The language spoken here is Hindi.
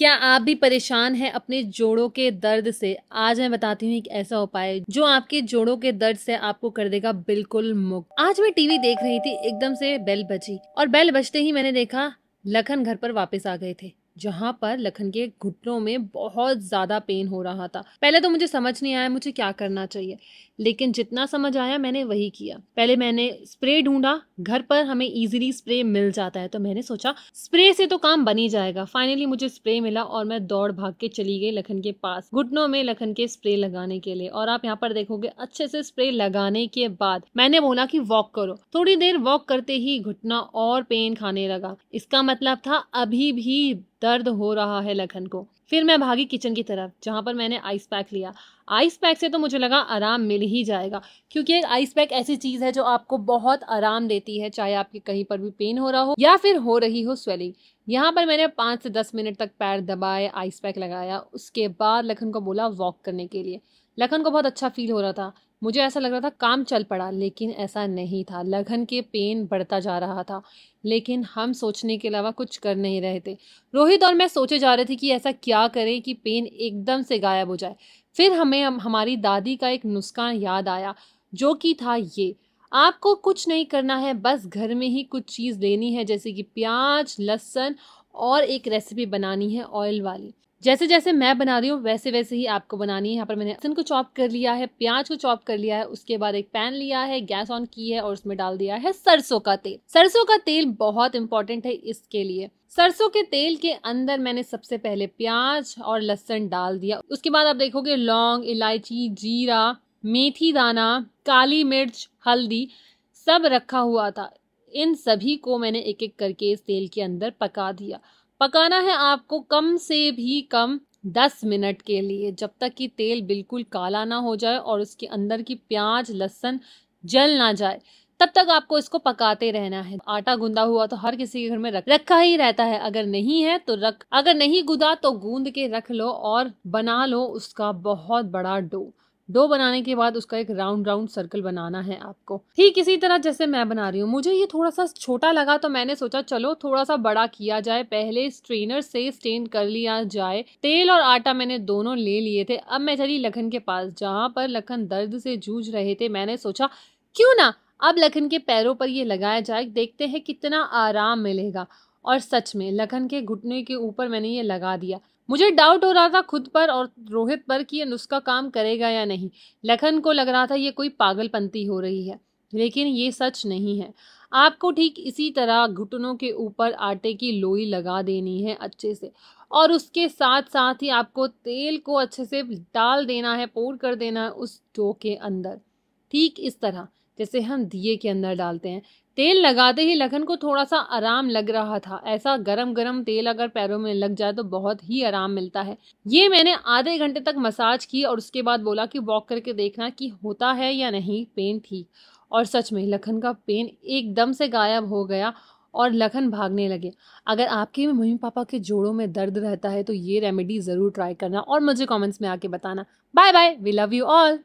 क्या आप भी परेशान हैं अपने जोड़ों के दर्द से आज मैं बताती हूँ एक ऐसा उपाय जो आपके जोड़ों के दर्द से आपको कर देगा बिल्कुल मुक्त आज मैं टीवी देख रही थी एकदम से बेल बजी और बेल बजते ही मैंने देखा लखन घर पर वापस आ गए थे जहाँ पर लखन के घुटनों में बहुत ज़्यादा पेन हो रहा था पहले तो मुझे समझ नहीं आया मुझे क्या करना चाहिए लेकिन जितना समझ आया मैंने वही किया पहले मैंने स्प्रे ढूंढा घर पर हमें इजीली स्प्रे मिल जाता है तो मैंने सोचा स्प्रे से तो काम बन ही जाएगा फाइनली मुझे स्प्रे मिला और मैं दौड़ भाग के चली गई लखन के पास घुटनों में लखन के स्प्रे लगाने के लिए और आप यहाँ पर देखोगे अच्छे से स्प्रे लगाने के बाद मैंने बोला की वॉक करो थोड़ी देर वॉक करते ही घुटना और पेन खाने लगा इसका मतलब था अभी भी दर्द हो रहा है लखन को फिर मैं भागी किचन की तरफ जहाँ पर मैंने आइस पैक लिया आइस पैक से तो मुझे लगा आराम मिल ही जाएगा क्योंकि एक आइस पैक ऐसी चीज़ है जो आपको बहुत आराम देती है चाहे आपके कहीं पर भी पेन हो रहा हो या फिर हो रही हो स्वेलिंग यहाँ पर मैंने पाँच से दस मिनट तक पैर दबाए आइस पैक लगाया उसके बाद लखन को बोला वॉक करने के लिए लखन को बहुत अच्छा फील हो रहा था मुझे ऐसा लग रहा था काम चल पड़ा लेकिन ऐसा नहीं था लगन के पेन बढ़ता जा रहा था लेकिन हम सोचने के अलावा कुछ कर नहीं रहे थे रोहित और मैं सोचे जा रहे थे कि ऐसा क्या करें कि पेन एकदम से गायब हो जाए फिर हमें हम, हमारी दादी का एक नुस्खा याद आया जो कि था ये आपको कुछ नहीं करना है बस घर में ही कुछ चीज़ लेनी है जैसे कि प्याज लहसन और एक रेसिपी बनानी है ऑयल वाली जैसे जैसे मैं बना रही हूँ वैसे वैसे ही आपको बनानी है यहाँ पर मैंने लहसन को चॉप कर लिया है प्याज को चॉप कर लिया है उसके बाद एक पैन लिया है गैस ऑन की है और उसमें डाल दिया है सरसों का तेल सरसों का तेल बहुत इंपॉर्टेंट है इसके लिए सरसों के तेल के अंदर मैंने सबसे पहले प्याज और लहसन डाल दिया उसके बाद आप देखोगे लौंग इलायची जीरा मेथी दाना काली मिर्च हल्दी सब रखा हुआ था इन सभी को मैंने एक एक करके इस तेल के अंदर पका दिया पकाना है आपको कम से भी कम दस मिनट के लिए जब तक कि तेल बिल्कुल काला ना हो जाए और उसके अंदर की प्याज लहसन जल ना जाए तब तक आपको इसको पकाते रहना है आटा गूंदा हुआ तो हर किसी के घर में रख रखा ही रहता है अगर नहीं है तो रख अगर नहीं गुदा तो गूंद के रख लो और बना लो उसका बहुत बड़ा डो डो बनाने के बाद उसका एक राउंड राउंड सर्कल बनाना है आपको ठीक इसी तरह जैसे मैं बना रही हूँ मुझे ये थोड़ा सा छोटा लगा तो मैंने सोचा चलो थोड़ा सा बड़ा किया जाए पहले स्ट्रेनर से स्टेन कर लिया जाए तेल और आटा मैंने दोनों ले लिए थे अब मैं चली लखन के पास जहाँ पर लखन दर्द से जूझ रहे थे मैंने सोचा क्यों ना अब लखन के पैरों पर ये लगाया जाए देखते हैं कितना आराम मिलेगा और सच में लखन के घुटने के ऊपर मैंने ये लगा दिया मुझे डाउट हो रहा था खुद पर और रोहित पर कि यह नुस्खा काम करेगा या नहीं लखन को लग रहा था ये कोई पागलपंती हो रही है लेकिन ये सच नहीं है आपको ठीक इसी तरह घुटनों के ऊपर आटे की लोई लगा देनी है अच्छे से और उसके साथ साथ ही आपको तेल को अच्छे से डाल देना है पोर कर देना है उस डो के अंदर ठीक इस तरह जैसे हम दिए के अंदर डालते हैं तेल लगाते ही लखन को थोड़ा सा आराम लग रहा था ऐसा गरम गरम तेल अगर पैरों में लग जाए तो बहुत ही आराम मिलता है ये मैंने आधे घंटे तक मसाज की और उसके बाद बोला कि वॉक करके देखना कि होता है या नहीं पेन ठीक और सच में लखन का पेन एकदम से गायब हो गया और लखन भागने लगे अगर आपके मम्मी पापा के जोड़ों में दर्द रहता है तो ये रेमेडी ज़रूर ट्राई करना और मुझे कमेंट्स में आके बताना bye bye we love you all